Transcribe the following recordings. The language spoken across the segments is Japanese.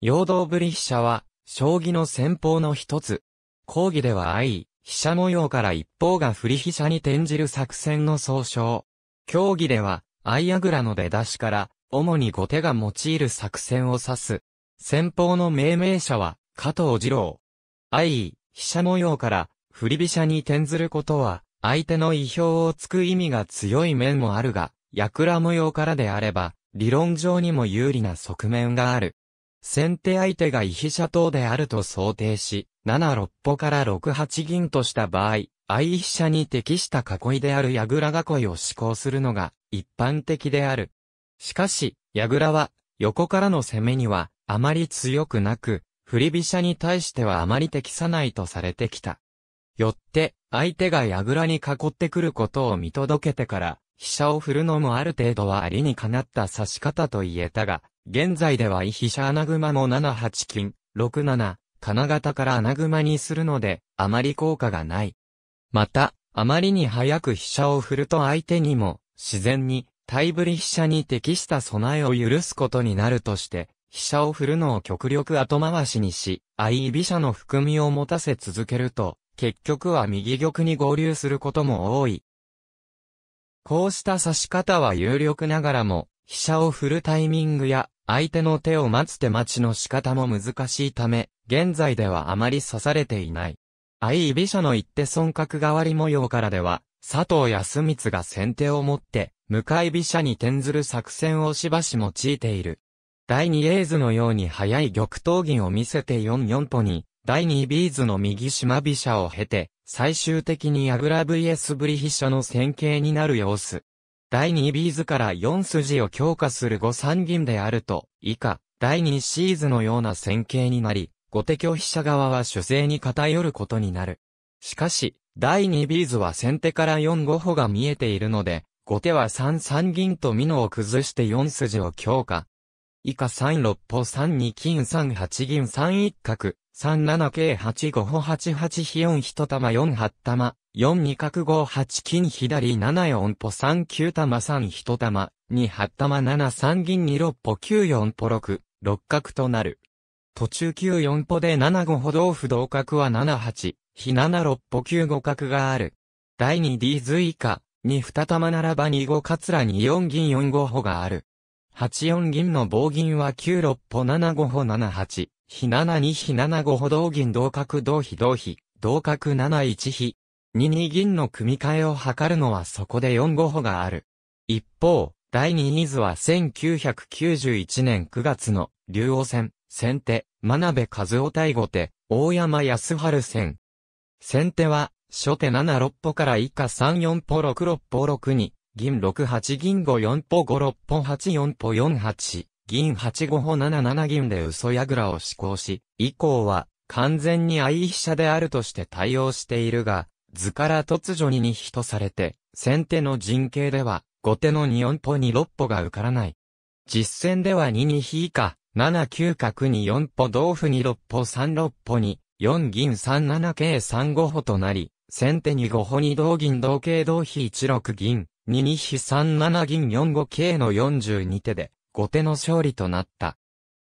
陽動ぶり飛車は、将棋の戦法の一つ。講義では相、飛車模様から一方が振り飛車に転じる作戦の総称。競技では、相矢倉の出だしから、主に後手が用いる作戦を指す。先方の命名者は、加藤二郎。相、飛車模様から、振り飛車に転ずることは、相手の意表をつく意味が強い面もあるが、矢倉模様からであれば、理論上にも有利な側面がある。先手相手が異飛車等であると想定し、7六歩から6八銀とした場合、相飛車に適した囲いである矢倉囲いを施行するのが一般的である。しかし、矢倉は横からの攻めにはあまり強くなく、振り飛車に対してはあまり適さないとされてきた。よって、相手が矢倉に囲ってくることを見届けてから、飛車を振るのもある程度はありにかなった指し方と言えたが、現在ではイ飛車穴熊も78金、67、金型から穴熊にするので、あまり効果がない。また、あまりに早く飛車を振ると相手にも、自然に、対振り飛車に適した備えを許すことになるとして、飛車を振るのを極力後回しにし、相居飛車の含みを持たせ続けると、結局は右玉に合流することも多い。こうした指し方は有力ながらも、飛車を振るタイミングや相手の手を待つ手待ちの仕方も難しいため、現在ではあまり刺されていない。相居飛車の一手損角代わり模様からでは、佐藤康光が先手を持って、向かい飛車に転ずる作戦をしばし用いている。第2エーズのように早い玉頭銀を見せて4四歩に、第2ビーズの右島飛車を経て、最終的に矢倉 VS ブリ飛車の戦型になる様子。第2ビーズから4筋を強化する5三銀であると、以下、第2シーズのような戦型になり、後手拒否者側は主勢に偏ることになる。しかし、第2ビーズは先手から4五歩が見えているので、後手は3三銀と美濃を崩して4筋を強化。以下3六歩3二金3八銀3一角、3七桂8五歩8八飛4一玉4八玉、4二角5八金左7四歩3九玉3一玉、2八玉7三銀2六歩9四歩6、六角となる。途中9四歩で7五歩同歩同角は7八、非7六歩9五角がある。第 2D 図以下、2二玉ならば2五桂二4銀4五歩がある。8四銀の棒銀は9六歩7五歩7八、非7二非7五歩同銀同角同飛同飛、同角7一飛、2二銀の組み替えを図るのはそこで4五歩がある。一方、第2二図は1991年9月の竜王戦、先手、真鍋和夫対後手、大山康春戦。先手は、初手7六歩から以下3四歩6六歩6に、銀6八銀五四歩5六歩8四歩4八、銀8五歩7七銀で嘘らを施行し、以降は、完全に相飛車であるとして対応しているが、図から突如に二匹とされて、先手の陣形では、後手の2四歩に六歩が受からない。実戦では2二匹以下、7九角に四歩同歩に六歩三六歩に、4銀3七桂3五歩となり、先手に五歩に同銀同桂同飛1六銀、2二飛3七銀4五桂の42手で、後手の勝利となった。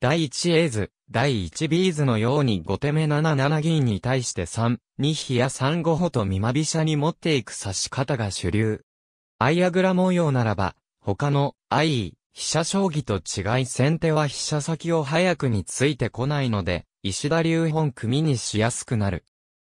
第 1A 図、第 1B 図のように5手目7七銀に対して3、2飛や3五歩と見まびしゃに持っていく指し方が主流。アイアグラ模様ならば、他の、i イ、飛車将棋と違い先手は飛車先を早くについてこないので、石田流本組にしやすくなる。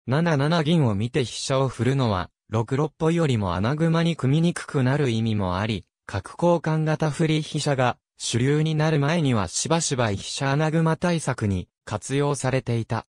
7七銀を見て飛車を振るのは、6六歩よりも穴熊に組みにくくなる意味もあり、角交換型振り飛車が主流になる前にはしばしば飛車穴熊対策に活用されていた。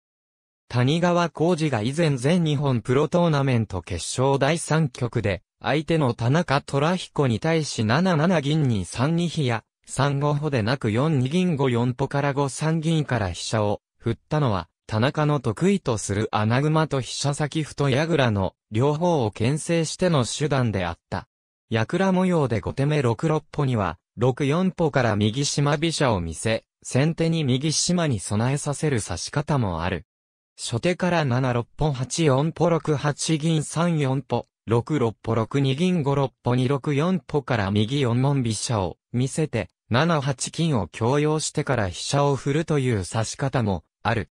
谷川浩二が以前全日本プロトーナメント決勝第3局で、相手の田中虎彦に対し7七銀に3二飛や、3五歩でなく4二銀5四歩から5三銀から飛車を振ったのは、田中の得意とする穴熊と飛車先歩と矢倉の両方を牽制しての手段であった。矢倉模様で5手目6六歩には、6四歩から右島飛車を見せ、先手に右島に備えさせる指し方もある。初手から7六歩8四歩6八銀3四歩、6六歩6二銀5六歩2六四歩から右四門飛車を見せて、7八金を強要してから飛車を振るという指し方もある。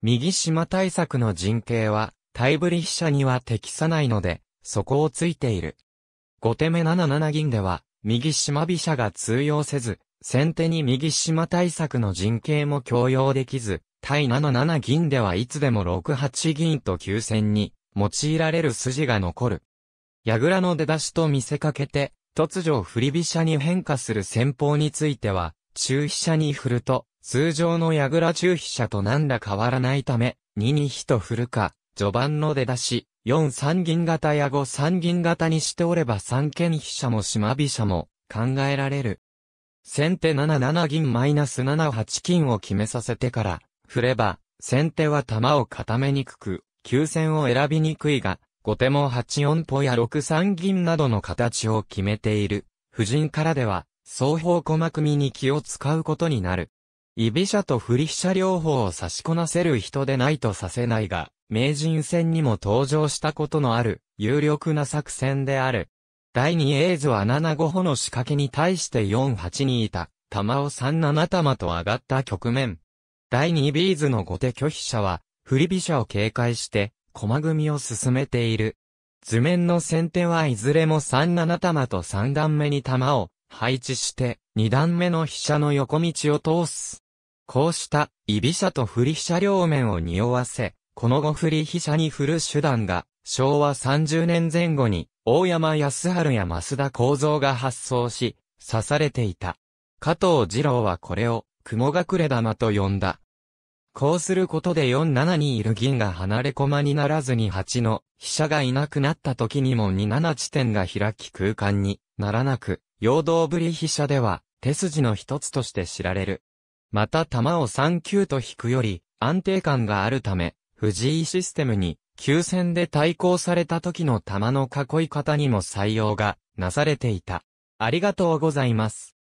右島対策の陣形は、対振り飛車には適さないので、そこをついている。5手目7七銀では、右島飛車が通用せず、先手に右島対策の陣形も強要できず、対7 7銀ではいつでも6 8銀と急戦に用いられる筋が残る。矢倉の出だしと見せかけて、突如振り飛車に変化する戦法については、中飛車に振ると、通常の矢倉中飛車と何ら変わらないため、2に飛と振るか、序盤の出だし、4三銀型や5三銀型にしておれば三剣飛車も島飛車も考えられる。先手7七銀マイナス7八金を決めさせてから振れば先手は玉を固めにくく、急戦を選びにくいが、後手も8四歩や6三銀などの形を決めている。夫人からでは、双方駒組みに気を使うことになる。居飛車と振り飛車両方を差しこなせる人でないとさせないが、名人戦にも登場したことのある、有力な作戦である。第2エーズは7五歩の仕掛けに対して4八にいた、玉を3七玉と上がった局面。第2ビーズの後手拒否者は、振り飛車を警戒して、駒組みを進めている。図面の先手はいずれも3七玉と3段目に玉を配置して、2段目の飛車の横道を通す。こうした、居飛車と振り飛車両面を匂わせ、この後振り飛車に振る手段が、昭和30年前後に、大山康春や増田幸三が発想し、刺されていた。加藤二郎はこれを、雲隠れ玉と呼んだ。こうすることで4七にいる銀が離れ駒にならずに8の飛車がいなくなった時にも2七地点が開き空間にならなく、陽動ぶり飛車では手筋の一つとして知られる。また玉を3九と引くより安定感があるため、藤井システムに、急戦で対抗された時の球の囲い方にも採用がなされていた。ありがとうございます。